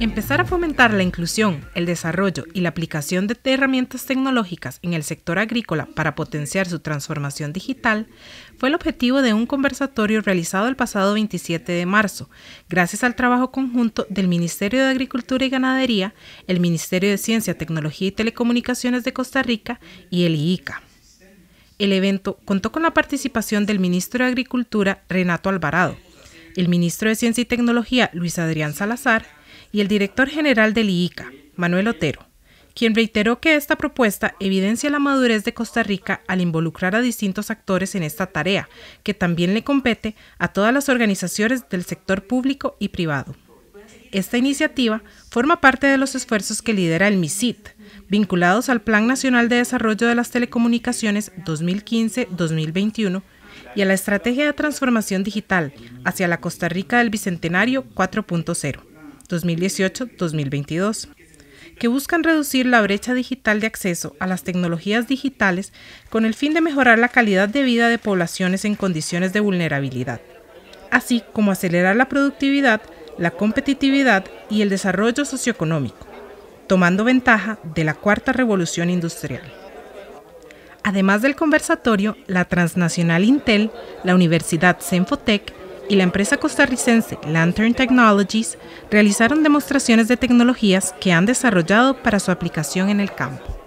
Empezar a fomentar la inclusión, el desarrollo y la aplicación de herramientas tecnológicas en el sector agrícola para potenciar su transformación digital fue el objetivo de un conversatorio realizado el pasado 27 de marzo, gracias al trabajo conjunto del Ministerio de Agricultura y Ganadería, el Ministerio de Ciencia, Tecnología y Telecomunicaciones de Costa Rica y el IICA. El evento contó con la participación del ministro de Agricultura, Renato Alvarado, el ministro de Ciencia y Tecnología, Luis Adrián Salazar, y el director general del IICA, Manuel Otero, quien reiteró que esta propuesta evidencia la madurez de Costa Rica al involucrar a distintos actores en esta tarea, que también le compete a todas las organizaciones del sector público y privado. Esta iniciativa forma parte de los esfuerzos que lidera el MISIT, vinculados al Plan Nacional de Desarrollo de las Telecomunicaciones 2015-2021, y a la Estrategia de Transformación Digital hacia la Costa Rica del Bicentenario 4.0 2018-2022, que buscan reducir la brecha digital de acceso a las tecnologías digitales con el fin de mejorar la calidad de vida de poblaciones en condiciones de vulnerabilidad, así como acelerar la productividad, la competitividad y el desarrollo socioeconómico, tomando ventaja de la cuarta revolución industrial. Además del conversatorio, la transnacional Intel, la Universidad Senfotec y la empresa costarricense Lantern Technologies realizaron demostraciones de tecnologías que han desarrollado para su aplicación en el campo.